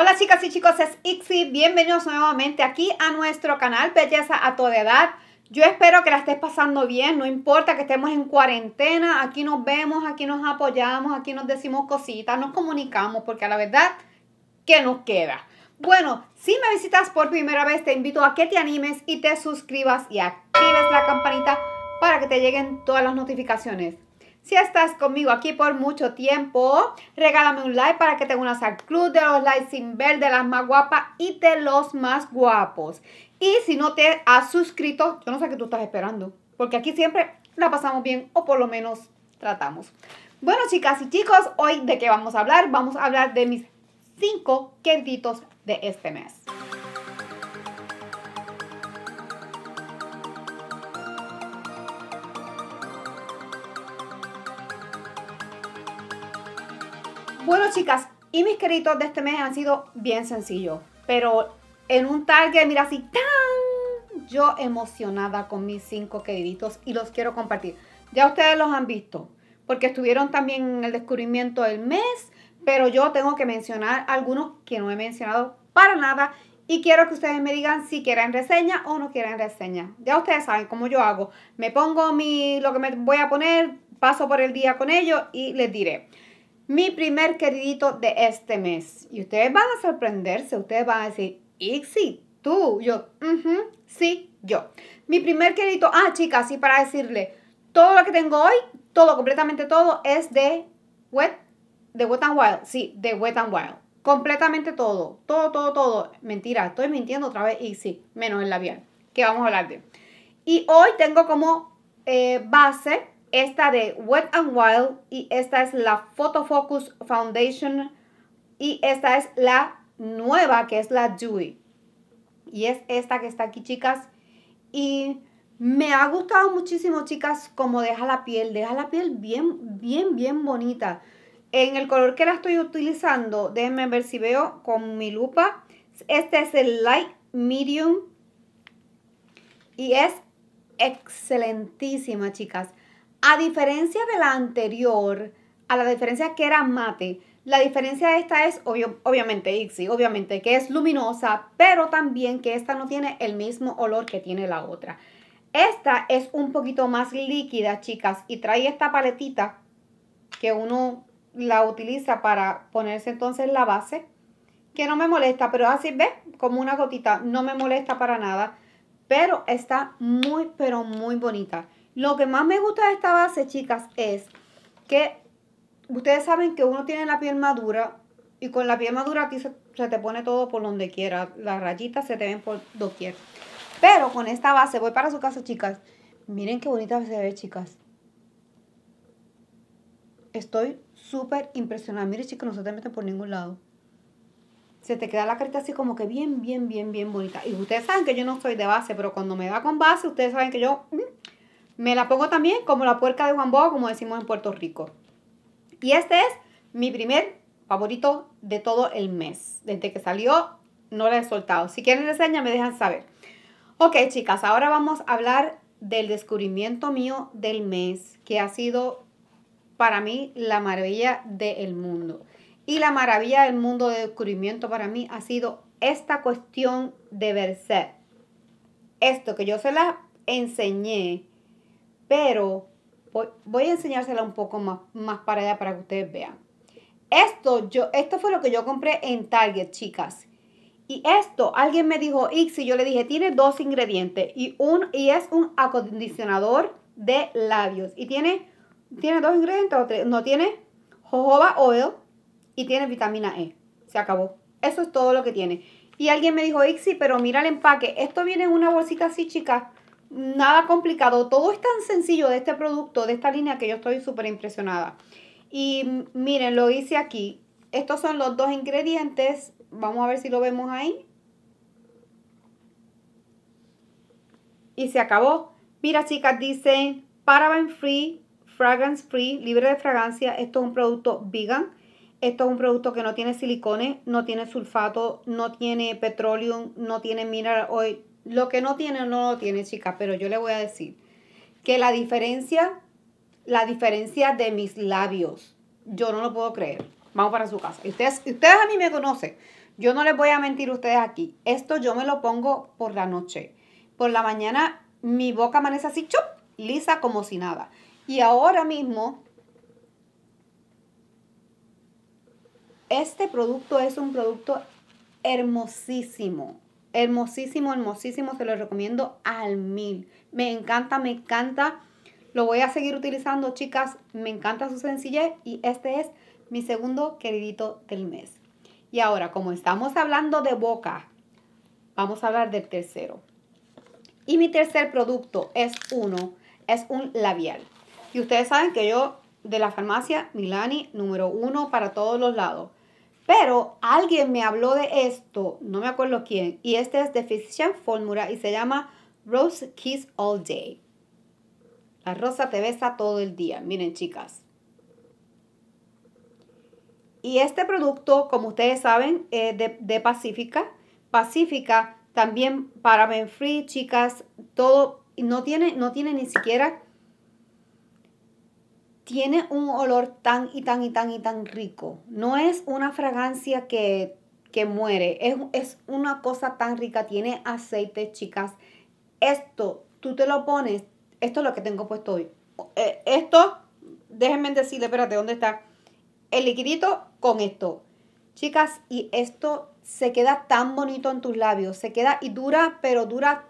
Hola chicas y chicos, es Ixi, bienvenidos nuevamente aquí a nuestro canal Belleza a toda edad. Yo espero que la estés pasando bien, no importa que estemos en cuarentena, aquí nos vemos, aquí nos apoyamos, aquí nos decimos cositas, nos comunicamos, porque a la verdad, ¿qué nos queda? Bueno, si me visitas por primera vez, te invito a que te animes y te suscribas y actives la campanita para que te lleguen todas las notificaciones. Si estás conmigo aquí por mucho tiempo, regálame un like para que te una al club de los likes sin ver de las más guapas y de los más guapos. Y si no te has suscrito, yo no sé qué tú estás esperando, porque aquí siempre la pasamos bien o por lo menos tratamos. Bueno, chicas y chicos, hoy de qué vamos a hablar? Vamos a hablar de mis 5 queditos de este mes. Bueno, chicas, y mis queridos de este mes han sido bien sencillos, pero en un target, mira así, ¡tan! Yo emocionada con mis cinco queriditos y los quiero compartir. Ya ustedes los han visto, porque estuvieron también en el descubrimiento del mes, pero yo tengo que mencionar algunos que no he mencionado para nada y quiero que ustedes me digan si quieren reseña o no quieren reseña. Ya ustedes saben cómo yo hago. Me pongo mi, lo que me voy a poner, paso por el día con ellos y les diré mi primer queridito de este mes. Y ustedes van a sorprenderse, ustedes van a decir, Ixi, tú, yo, sí, yo. Mi primer queridito, ah, chicas, sí, para decirle, todo lo que tengo hoy, todo, completamente todo, es de Wet, de Wet and Wild, sí, de Wet and Wild. Completamente todo, todo, todo, todo. Mentira, estoy mintiendo otra vez, y menos el labial, que vamos a hablar de. Y hoy tengo como eh, base esta de Wet and Wild y esta es la Photo Focus Foundation y esta es la nueva que es la Dewey. Y es esta que está aquí, chicas. Y me ha gustado muchísimo, chicas, como deja la piel. Deja la piel bien, bien, bien bonita. En el color que la estoy utilizando, déjenme ver si veo con mi lupa. Este es el Light Medium. Y es excelentísima, chicas. A diferencia de la anterior, a la diferencia que era mate, la diferencia de esta es obvio, obviamente Ixi, obviamente que es luminosa, pero también que esta no tiene el mismo olor que tiene la otra. Esta es un poquito más líquida, chicas, y trae esta paletita que uno la utiliza para ponerse entonces la base, que no me molesta, pero así ves como una gotita, no me molesta para nada, pero está muy, pero muy bonita. Lo que más me gusta de esta base, chicas, es que ustedes saben que uno tiene la piel madura y con la piel madura aquí se, te pone todo por donde quiera. Las rayitas se te ven por doquier. Pero con esta base, voy para su casa, chicas. Miren qué bonita se ve, chicas. Estoy súper impresionada. Miren, chicas, no se te meten por ningún lado. Se te queda la carita así como que bien, bien, bien, bien bonita. Y ustedes saben que yo no estoy de base, pero cuando me da con base, ustedes saben que yo... Mm, me la pongo también como la puerca de Juan Boa, como decimos en Puerto Rico. Y este es mi primer favorito de todo el mes. Desde que salió, no la he soltado. Si quieren reseña, me dejan saber. Ok, chicas, ahora vamos a hablar del descubrimiento mío del mes, que ha sido para mí la maravilla del mundo. Y la maravilla del mundo de descubrimiento para mí ha sido esta cuestión de verse Esto que yo se la enseñé pero voy, a enseñársela un poco más, más para allá para que ustedes vean. Esto, yo, esto fue lo que yo compré en Target, chicas. Y esto, alguien me dijo, Ixi, yo le dije, tiene dos ingredientes y, y es un acondicionador de labios. Y tiene, tiene dos ingredientes o tres, no tiene jojoba oil y tiene vitamina E. Se acabó. Eso es todo lo que tiene. Y alguien me dijo, Ixi, pero mira el empaque. Esto viene en una bolsita así, chicas nada complicado, todo es tan sencillo de este producto, de esta línea que yo estoy súper impresionada. Y miren, lo hice aquí. Estos son los dos ingredientes. Vamos a ver si lo vemos ahí. Y se acabó. Mira, chicas, dice paraben free, fragrance free, libre de fragancia. Esto es un producto vegan. Esto es un producto que no tiene silicones, no tiene sulfato, no tiene petróleo, no tiene mineral oil, lo que no tiene, no lo tiene, chica, pero yo le voy a decir que la diferencia, la diferencia de mis labios, yo no lo puedo creer. Vamos para su casa. ustedes, a mí me conocen. Yo no les voy a mentir a ustedes aquí. Esto yo me lo pongo por la noche. Por la mañana mi boca amanece así, chup, lisa como si nada. Y ahora mismo, este producto es un producto hermosísimo. Hermosísimo, hermosísimo, se lo recomiendo al mil. Me encanta, me encanta. Lo voy a seguir utilizando, chicas. Me encanta su sencillez y este es mi segundo queridito del mes. Y ahora, como estamos hablando de boca, vamos a hablar del tercero. Y mi tercer producto es uno, es un labial. Y ustedes saben que yo de la farmacia Milani número uno para todos los lados. Pero alguien me habló de esto, no me acuerdo quién, y este es de Physician Formula y se llama Rose Kiss All Day. La rosa te besa todo el día, miren chicas. Y este producto, como ustedes saben, es de, de Pacífica. Pacífica también para Men Free, chicas, todo, no tiene, no tiene ni siquiera tiene un olor tan y tan y tan y tan rico. No es una fragancia que, muere, es, una cosa tan rica, tiene aceite, chicas. Esto, tú te lo pones, esto es lo que tengo puesto hoy. Eh, esto, déjenme decirle, espérate, ¿dónde está? El liquidito con esto. Chicas, y esto se queda tan bonito en tus labios, se queda y dura, pero dura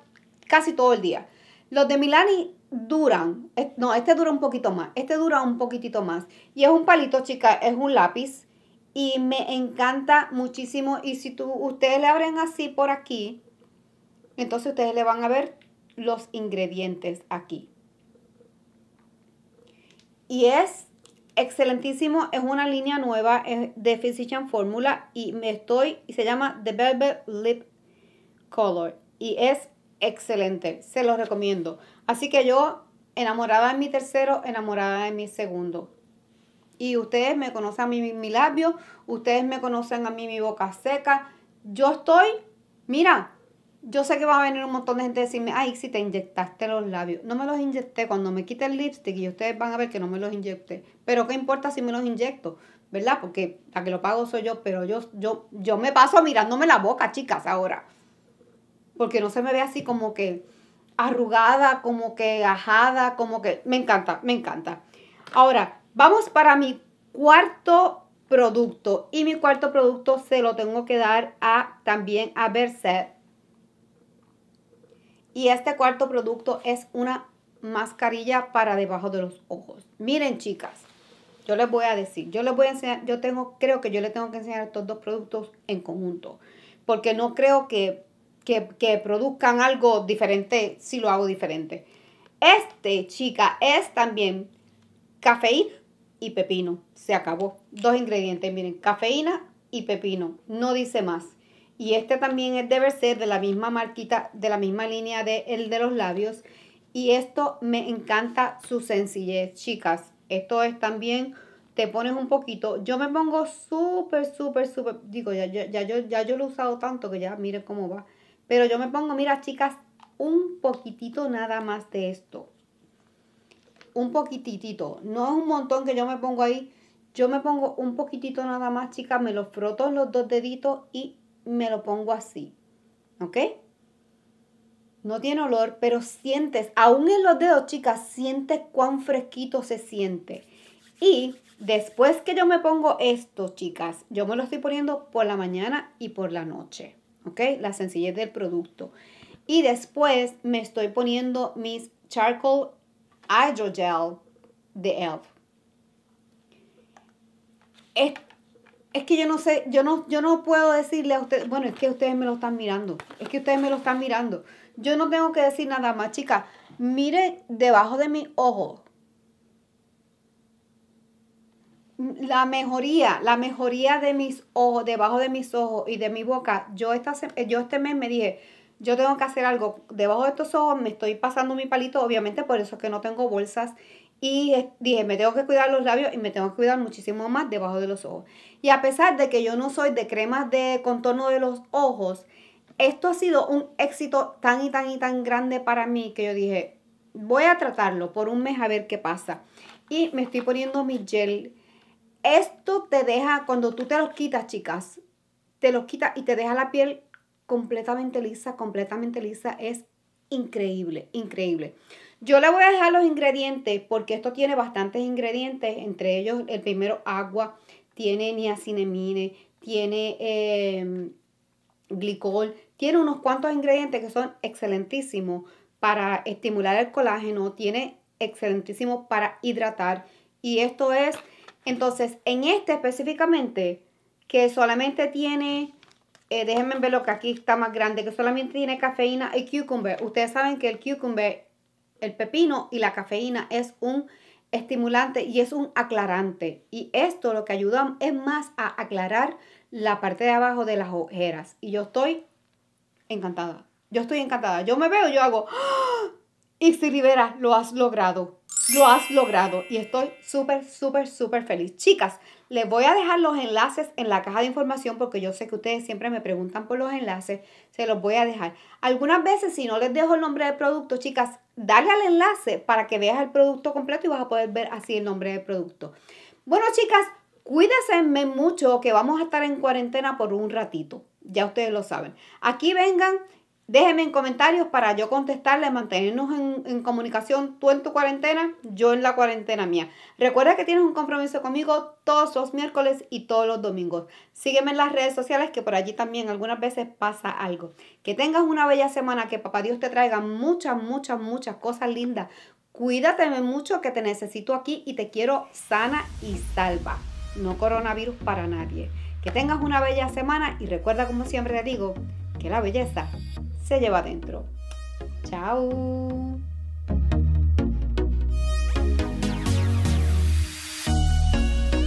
casi todo el día. Los de Milani duran, no, este dura un poquito más, este dura un poquitito más. Y es un palito, chica, es un lápiz y me encanta muchísimo. Y si tú, ustedes le abren así por aquí, entonces ustedes le van a ver los ingredientes aquí. Y es excelentísimo, es una línea nueva de Physician Formula y me estoy, y se llama The Velvet Lip Color y es excelente, se los recomiendo. Así que yo enamorada de mi tercero, enamorada de mi segundo. Y ustedes me conocen a mí mi, labio, ustedes me conocen a mí mi boca seca. Yo estoy, mira, yo sé que va a venir un montón de gente a decirme, ay, si te inyectaste los labios. No me los inyecté cuando me quite el lipstick y ustedes van a ver que no me los inyecté. Pero qué importa si me los inyecto, ¿verdad? Porque la que lo pago soy yo, pero yo, yo, yo me paso mirándome la boca, chicas, ahora porque no se me ve así como que arrugada, como que ajada, como que... Me encanta, me encanta. Ahora, vamos para mi cuarto producto. Y mi cuarto producto se lo tengo que dar a también a Berset. Y este cuarto producto es una mascarilla para debajo de los ojos. Miren, chicas, yo les voy a decir, yo les voy a enseñar, yo tengo, creo que yo les tengo que enseñar estos dos productos en conjunto. Porque no creo que que, produzcan algo diferente si lo hago diferente. Este, chica, es también cafeína y pepino. Se acabó. Dos ingredientes, miren, cafeína y pepino. No dice más. Y este también es ser de la misma marquita, de la misma línea de el de los labios. Y esto me encanta su sencillez, chicas. Esto es también, te pones un poquito. Yo me pongo súper, súper, súper. Digo, ya, ya, ya, yo, ya yo lo he usado tanto que ya miren cómo va. Pero yo me pongo, mira chicas, un poquitito nada más de esto. Un poquititito, No es un montón que yo me pongo ahí. Yo me pongo un poquitito nada más, chicas. Me lo froto los dos deditos y me lo pongo así. ¿Ok? No tiene olor, pero sientes, aún en los dedos, chicas, sientes cuán fresquito se siente. Y después que yo me pongo esto, chicas, yo me lo estoy poniendo por la mañana y por la noche. ¿ok? La sencillez del producto. Y después me estoy poniendo mis Charcoal Hydrogel de ELF. Es, que yo no sé, yo no, yo no puedo decirle a ustedes, bueno, es que ustedes me lo están mirando, es que ustedes me lo están mirando. Yo no tengo que decir nada más, chicas. Mire debajo de mi ojo la mejoría, la mejoría de mis ojos, debajo de mis ojos y de mi boca, yo, esta, eh, yo este mes me dije, yo tengo que hacer algo debajo de estos ojos, me estoy pasando mi palito, obviamente por eso es que no tengo bolsas. Y eh, dije, me tengo que cuidar los labios y me tengo que cuidar muchísimo más debajo de los ojos. Y a pesar de que yo no soy de cremas de contorno de los ojos, esto ha sido un éxito tan y tan y tan grande para mí que yo dije, voy a tratarlo por un mes a ver qué pasa. Y me estoy poniendo mi gel esto te deja, cuando tú te los quitas, chicas, te los quitas y te deja la piel completamente lisa, completamente lisa. Es increíble, increíble. Yo le voy a dejar los ingredientes porque esto tiene bastantes ingredientes, entre ellos el primero agua, tiene niacinamide, tiene em, glicol, tiene unos cuantos ingredientes que son excelentísimos para estimular el colágeno, tiene excelentísimo para hidratar y esto es entonces, en este específicamente, que solamente tiene, eh, déjenme ver lo que aquí está más grande, que solamente tiene cafeína y cucumber. Ustedes saben que el cucumber, el pepino y la cafeína es un estimulante y es un aclarante. Y esto lo que ayuda es más a aclarar la parte de abajo de las ojeras. Y yo estoy encantada. Yo estoy encantada. Yo me veo, yo hago, ¡Ah! si Rivera, lo has logrado. Lo has logrado y estoy súper, súper, súper feliz. Chicas, les voy a dejar los enlaces en la caja de información porque yo sé que ustedes siempre me preguntan por los enlaces. Se los voy a dejar. Algunas veces si no les dejo el nombre del producto, chicas, dale al enlace para que veas el producto completo y vas a poder ver así el nombre del producto. Bueno, chicas, cuídense mucho que vamos a estar en cuarentena por un ratito. Ya ustedes lo saben. Aquí vengan Déjenme en comentarios para yo contestarle, mantenernos en, en, comunicación, tú en tu cuarentena, yo en la cuarentena mía. Recuerda que tienes un compromiso conmigo todos los miércoles y todos los domingos. Sígueme en las redes sociales que por allí también algunas veces pasa algo. Que tengas una bella semana, que papá Dios te traiga muchas, muchas, muchas cosas lindas. Cuídate mucho que te necesito aquí y te quiero sana y salva. No coronavirus para nadie. Que tengas una bella semana y recuerda como siempre te digo que la belleza se lleva adentro. ¡Chao!